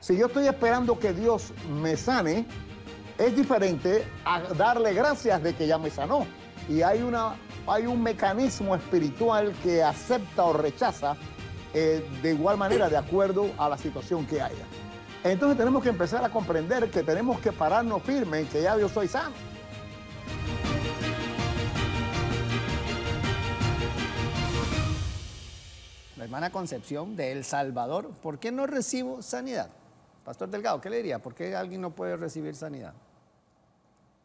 Si yo estoy esperando que Dios me sane, es diferente a darle gracias de que ya me sanó. Y hay, una, hay un mecanismo espiritual que acepta o rechaza eh, de igual manera de acuerdo a la situación que haya. Entonces tenemos que empezar a comprender que tenemos que pararnos firmes en que ya yo soy sano. La hermana Concepción de El Salvador, ¿por qué no recibo sanidad? Pastor Delgado, ¿qué le diría? ¿Por qué alguien no puede recibir sanidad?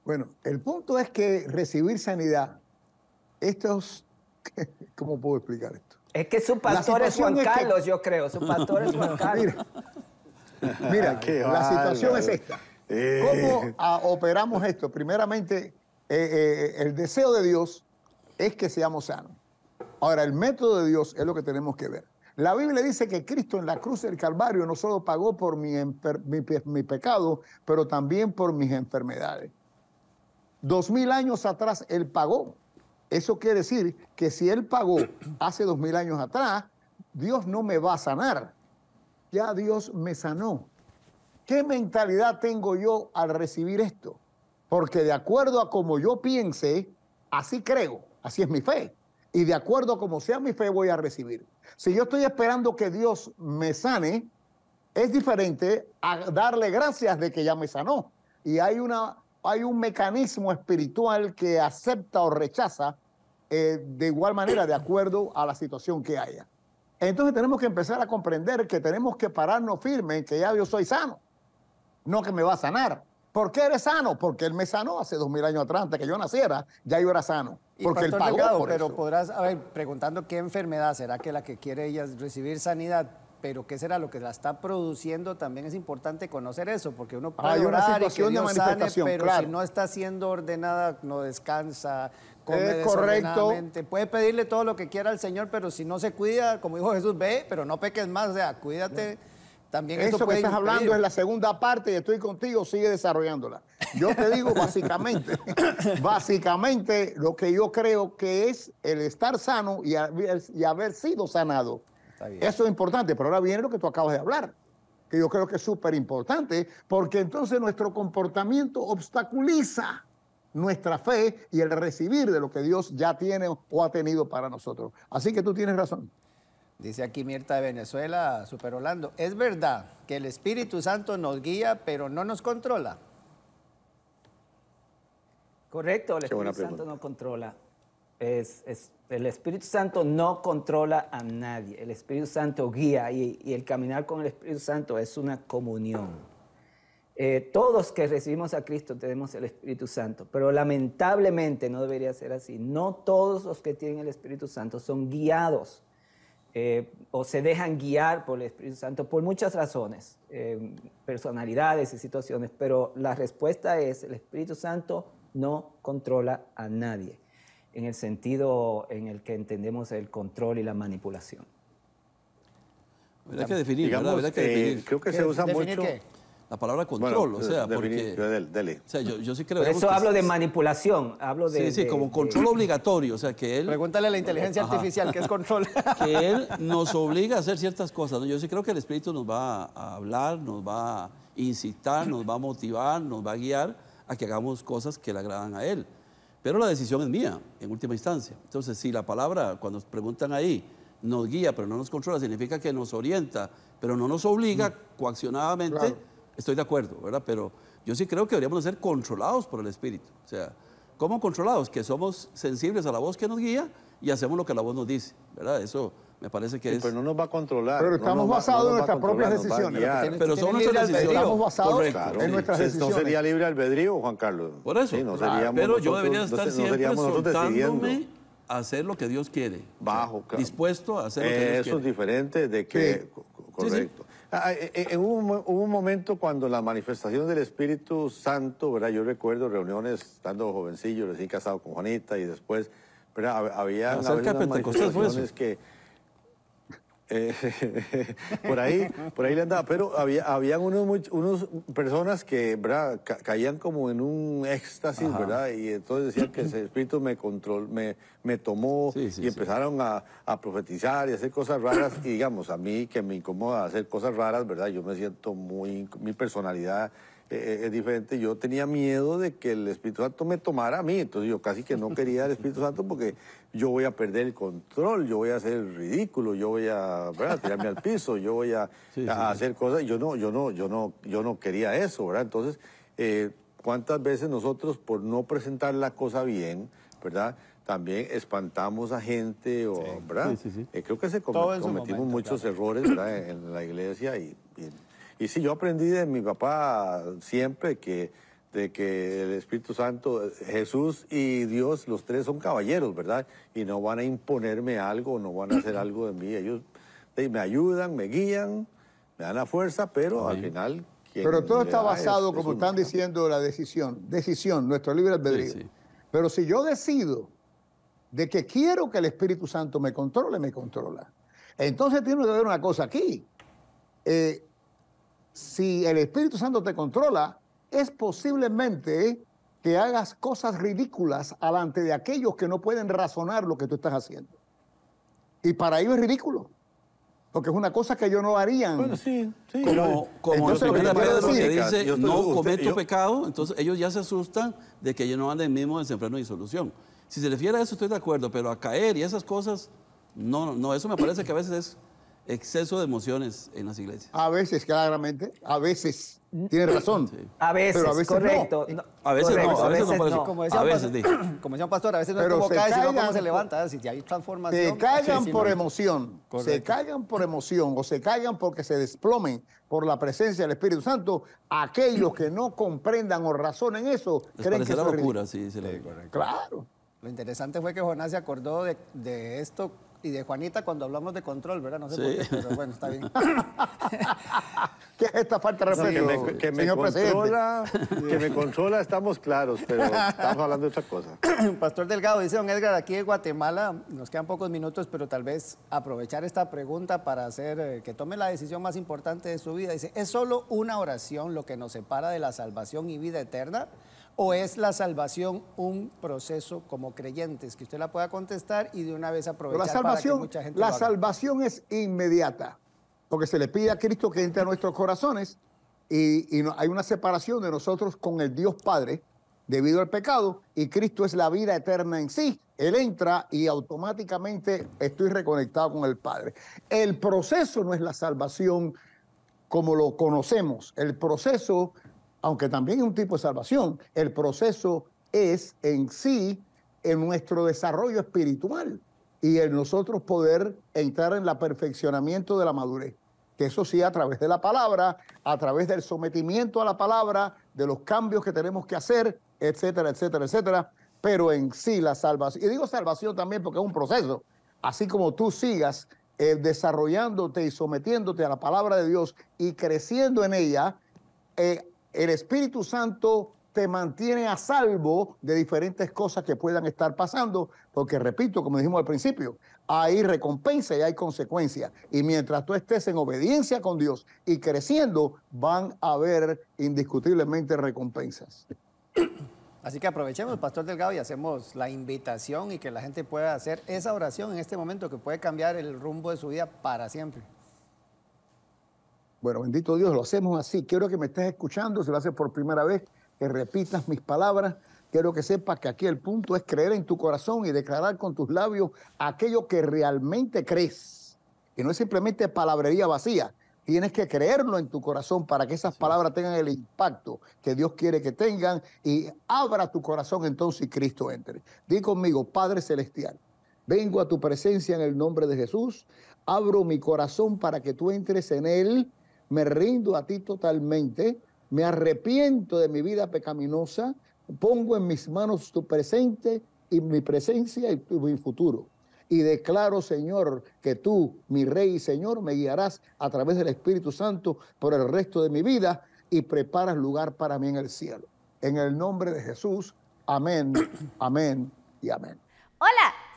Bueno, el punto es que recibir sanidad, esto ¿cómo puedo explicar esto? Es que su pastor es Juan Carlos, yo creo, su pastor es Juan Carlos. Mira, la situación es esta. ¿Cómo eh. ah, operamos esto? Primeramente, eh, eh, el deseo de Dios es que seamos sanos. Ahora, el método de Dios es lo que tenemos que ver. La Biblia dice que Cristo en la cruz del Calvario no solo pagó por mi, mi pecado, pero también por mis enfermedades. Dos mil años atrás Él pagó. Eso quiere decir que si Él pagó hace dos mil años atrás, Dios no me va a sanar. Ya Dios me sanó. ¿Qué mentalidad tengo yo al recibir esto? Porque de acuerdo a como yo piense, así creo, así es mi fe y de acuerdo a como sea mi fe voy a recibir. Si yo estoy esperando que Dios me sane, es diferente a darle gracias de que ya me sanó. Y hay, una, hay un mecanismo espiritual que acepta o rechaza eh, de igual manera, de acuerdo a la situación que haya. Entonces tenemos que empezar a comprender que tenemos que pararnos firme en que ya yo soy sano, no que me va a sanar. ¿Por qué eres sano? Porque él me sanó hace dos mil años atrás, antes que yo naciera, ya yo era sano. porque él pagó pero podrás, a ver, preguntando qué enfermedad será que la que quiere ella recibir sanidad, pero qué será lo que la está produciendo, también es importante conocer eso, porque uno puede Hay y que Dios sane, pero si no está siendo ordenada, no descansa, come es correcto. Puede pedirle todo lo que quiera al Señor, pero si no se cuida, como dijo Jesús, ve, pero no peques más, o sea, cuídate eso, que estás hablando es la segunda parte y estoy contigo, sigue desarrollándola. Yo te digo básicamente, básicamente lo que yo creo que es el estar sano y haber, y haber sido sanado. Eso es importante, pero ahora viene lo que tú acabas de hablar, que yo creo que es súper importante, porque entonces nuestro comportamiento obstaculiza nuestra fe y el recibir de lo que Dios ya tiene o ha tenido para nosotros. Así que tú tienes razón. Dice aquí Mirta de Venezuela, Super es verdad que el Espíritu Santo nos guía, pero no nos controla. Correcto, el Espíritu Santo no controla. el Espíritu Santo no controla a nadie. El Espíritu Santo guía y, el caminar con el Espíritu Santo es una comunión. Eh, todos que recibimos a Cristo tenemos el Espíritu Santo, pero lamentablemente no debería ser así. No todos los que tienen el Espíritu Santo son guiados eh, o se dejan guiar por el Espíritu Santo por muchas razones, eh, personalidades y situaciones, pero la respuesta es el Espíritu Santo no controla a nadie, en el sentido en el que entendemos el control y la manipulación. Eh, definir, creo que se usa mucho la palabra control, o eh, sea, porque... Eh, dele. yo, sí creo... eso hablo de manipulación, hablo de... Sí, sí, como control obligatorio, o sea, que él... Pregúntale a la inteligencia artificial qué es control. que él nos obliga a hacer ciertas cosas, Yo sí creo que el espíritu nos va a hablar, nos va a incitar, nos va a motivar, nos va a guiar a que hagamos cosas que le agradan a él. Pero la decisión es mía, en última instancia. Entonces, si la palabra, cuando nos preguntan ahí, nos guía, pero no nos controla, significa que nos orienta, pero no nos obliga mm. coaccionadamente estoy de acuerdo, ¿verdad? Pero yo sí creo que deberíamos ser controlados por el Espíritu. O sea, ¿cómo controlados? Que somos sensibles a la voz que nos guía y hacemos lo que la voz nos dice, ¿verdad? Eso me parece que es. Pero no nos va a controlar. Pero estamos basados en nuestras propias decisiones. Pero, somos son nuestras decisiones. Estamos basados en nuestras decisiones. No sería libre albedrío, Juan Carlos. Por eso. no pero yo debería estar siempre soltándome a hacer lo que Dios quiere. Bajo, claro. Dispuesto a hacer lo que Dios quiere. Eso es diferente de que. Correcto. Ah, ah, eh, eh, hubo, un, momento cuando la manifestación del Espíritu Santo, ¿verdad? Yo recuerdo reuniones estando jovencillo, recién casado con Juanita y después, Había, unas manifestaciones que eh, por ahí, por ahí le andaba, pero había, habían unos, unos personas que caían como en un éxtasis, ¿verdad? Y entonces decían que ese espíritu me control, me, me tomó y empezaron a, profetizar y hacer cosas raras. Y digamos, a mí que me incomoda hacer cosas raras, ¿verdad? Yo me siento muy, mi personalidad eh, eh, es diferente. Yo tenía miedo de que el Espíritu Santo me tomara a mí, entonces yo casi que no quería el Espíritu Santo porque yo voy a perder el control, yo voy a hacer ridículo, yo voy a tirarme al piso, yo voy a, hacer cosas. Yo no, yo no, yo no, yo no quería eso, ¿verdad? Entonces, eh, ¿cuántas veces nosotros por no presentar la cosa bien, ¿verdad? También espantamos a gente, o, ¿verdad? creo que se cometimos muchos errores en la iglesia y y sí, yo aprendí de mi papá siempre que de que el Espíritu Santo, Jesús y Dios, los tres son caballeros, ¿verdad? Y no van a imponerme algo, no van a hacer algo de mí. Ellos me ayudan, me guían, me dan la fuerza, pero al final... Pero todo está basado, como están diciendo, la decisión. Decisión, nuestro libre albedrío. Pero si yo decido de que quiero que el Espíritu Santo me controle, me controla. Entonces tiene que haber una cosa aquí. Eh, si el Espíritu Santo te controla, es posiblemente que hagas cosas ridículas delante de aquellos que no pueden razonar lo que tú estás haciendo. Y para ellos es ridículo. Porque es una cosa que yo no harían. Bueno, sí, Como, el entonces, lo que dice, no cometo pecado, entonces ellos ya se asustan de que yo no ande el mismo desenfreno y solución. Si se refiere a eso, estoy de acuerdo, pero a caer y esas cosas, no, no, eso me parece que a veces es exceso de emociones en las iglesias. A veces, claramente, a veces. Tiene razón. A veces, pero a veces correcto. No. A veces no, a veces, no. Como decía, a veces, pastor, como decía un pastor, a veces no pero es como se levanta. Si hay transformación. Se caigan por emoción. Se caigan por emoción o se caigan porque se desplomen por la presencia del Espíritu Santo. Aquellos que no comprendan o razonen eso, creen que es locura, sí, se sí, Claro. Lo interesante fue que Jonás se acordó de esto y de Juanita cuando hablamos de control, ¿verdad? No sé pero bueno, está bien. ¿Qué esta falta de respeto? que me, que me controla, estamos claros, pero estamos hablando de otra cosa. Pastor Delgado, dice don Edgar, aquí en Guatemala, nos quedan pocos minutos, pero tal vez aprovechar esta pregunta para hacer eh, que tome la decisión más importante de su vida. Dice, ¿es solo una oración lo que nos separa de la salvación y vida eterna? ¿O es la salvación un proceso como creyentes? Que usted la pueda contestar y de una vez aprovechar la salvación, La salvación es inmediata, porque se le pide a Cristo que entre a nuestros corazones y, hay una separación de nosotros con el Dios Padre debido al pecado y Cristo es la vida eterna en sí. Él entra y automáticamente estoy reconectado con el Padre. El proceso no es la salvación como lo conocemos. El proceso aunque también es un tipo de salvación, el proceso es en sí en nuestro desarrollo espiritual y en nosotros poder entrar en el perfeccionamiento de la madurez. Que eso sí, a través de la palabra, a través del sometimiento a la palabra, de los cambios que tenemos que hacer, etcétera, etcétera, etcétera. Pero en sí la salvación, y digo salvación también porque es un proceso, así como tú sigas eh, desarrollándote y sometiéndote a la palabra de Dios y creciendo en ella, eh, el Espíritu Santo te mantiene a salvo de diferentes cosas que puedan estar pasando, porque repito, como dijimos al principio, hay recompensa y hay consecuencia. Y mientras tú estés en obediencia con Dios y creciendo, van a haber indiscutiblemente recompensas. Así que aprovechemos, Pastor Delgado, y hacemos la invitación y que la gente pueda hacer esa oración en este momento que puede cambiar el rumbo de su vida para siempre. Bueno, bendito Dios, lo hacemos así. Quiero que me estés escuchando, si lo haces por primera vez, que repitas mis palabras. Quiero que sepas que aquí el punto es creer en tu corazón y declarar con tus labios aquello que realmente crees. y no es simplemente palabrería vacía. Tienes que creerlo en tu corazón para que esas palabras tengan el impacto que Dios quiere que tengan y abra tu corazón entonces y Cristo entre. Di conmigo, Padre Celestial, vengo a tu presencia en el nombre de Jesús, abro mi corazón para que tú entres en él me rindo a ti totalmente, me arrepiento de mi vida pecaminosa, pongo en mis manos tu presente y mi presencia y tu, mi futuro. Y declaro, Señor, que tú, mi Rey y Señor, me guiarás a través del Espíritu Santo por el resto de mi vida y preparas lugar para mí en el cielo. En el nombre de Jesús, amén, amén y amén. Hola,